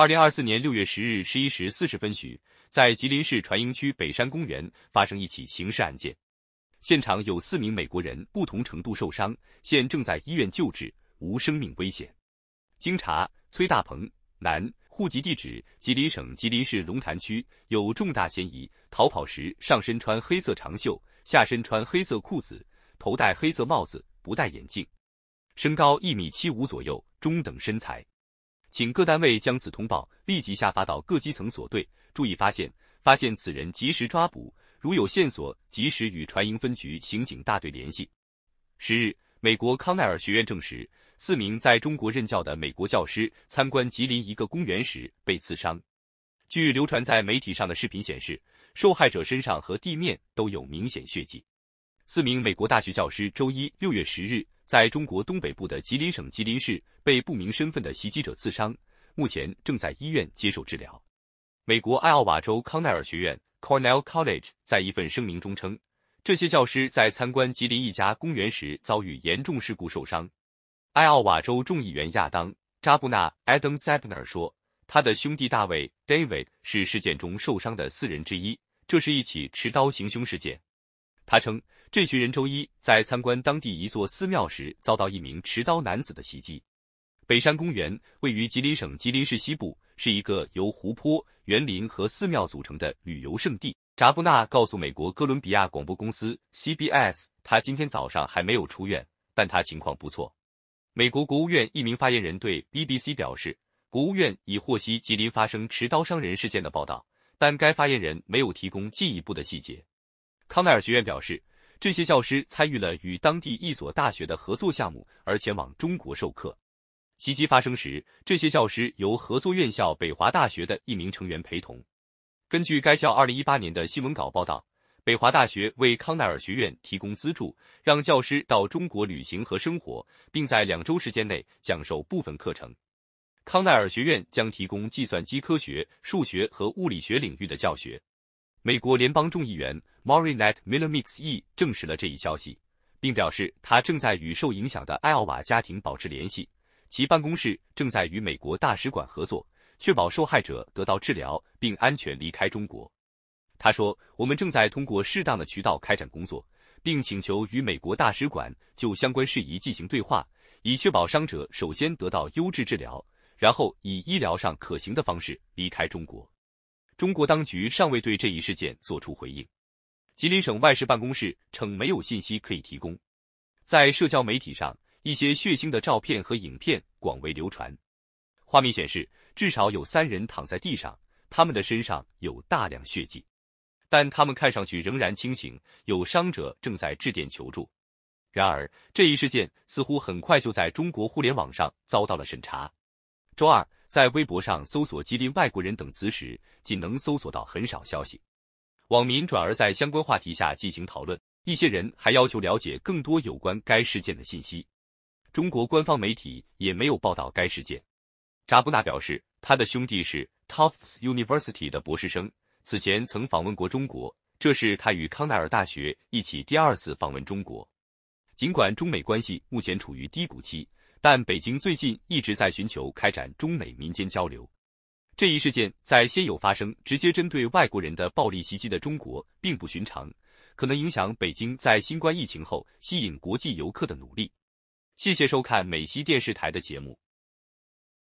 二零二四年六月十日十一时四十分许，在吉林市船营区北山公园发生一起刑事案件，现场有四名美国人不同程度受伤，现正在医院救治，无生命危险。经查，崔大鹏，男，户籍地址吉林省吉林市龙潭区，有重大嫌疑。逃跑时上身穿黑色长袖，下身穿黑色裤子，头戴黑色帽子，不戴眼镜，身高一米七五左右，中等身材。请各单位将此通报立即下发到各基层所队，注意发现，发现此人及时抓捕，如有线索及时与船营分局刑警大队联系。十日，美国康奈尔学院证实，四名在中国任教的美国教师参观吉林一个公园时被刺伤。据流传在媒体上的视频显示，受害者身上和地面都有明显血迹。四名美国大学教师周一六月十日。在中国东北部的吉林省吉林市，被不明身份的袭击者刺伤，目前正在医院接受治疗。美国艾奥瓦州康奈尔学院 （Cornell College） 在一份声明中称，这些教师在参观吉林一家公园时遭遇严重事故受伤。艾奥瓦州众议员亚当·扎布纳 （Adam Sabner） 说，他的兄弟大卫 （David） 是事件中受伤的四人之一。这是一起持刀行凶事件，他称。这群人周一在参观当地一座寺庙时，遭到一名持刀男子的袭击。北山公园位于吉林省吉林市西部，是一个由湖泊、园林和寺庙组成的旅游胜地。扎布纳告诉美国哥伦比亚广播公司 （CBS），他今天早上还没有出院，但他情况不错。美国国务院一名发言人对 BBC 表示，国务院已获悉吉林发生持刀伤人事件的报道，但该发言人没有提供进一步的细节。康奈尔学院表示。这些教师参与了与当地一所大学的合作项目，而前往中国授课。袭击发生时，这些教师由合作院校北华大学的一名成员陪同。根据该校2018年的新闻稿报道，北华大学为康奈尔学院提供资助，让教师到中国旅行和生活，并在两周时间内讲授部分课程。康奈尔学院将提供计算机科学、数学和物理学领域的教学。美国联邦众议员 Marinet t e Millermixe 证实了这一消息，并表示他正在与受影响的艾奥瓦家庭保持联系，其办公室正在与美国大使馆合作，确保受害者得到治疗并安全离开中国。他说：“我们正在通过适当的渠道开展工作，并请求与美国大使馆就相关事宜进行对话，以确保伤者首先得到优质治疗，然后以医疗上可行的方式离开中国。”中国当局尚未对这一事件作出回应。吉林省外事办公室称没有信息可以提供。在社交媒体上，一些血腥的照片和影片广为流传。画面显示，至少有三人躺在地上，他们的身上有大量血迹，但他们看上去仍然清醒。有伤者正在致电求助。然而，这一事件似乎很快就在中国互联网上遭到了审查。周二。在微博上搜索“吉林外国人”等词时，仅能搜索到很少消息。网民转而在相关话题下进行讨论，一些人还要求了解更多有关该事件的信息。中国官方媒体也没有报道该事件。扎布纳表示，他的兄弟是 Tufts University 的博士生，此前曾访问过中国，这是他与康奈尔大学一起第二次访问中国。尽管中美关系目前处于低谷期。但北京最近一直在寻求开展中美民间交流。这一事件在先有发生直接针对外国人的暴力袭击的中国并不寻常，可能影响北京在新冠疫情后吸引国际游客的努力。谢谢收看美西电视台的节目。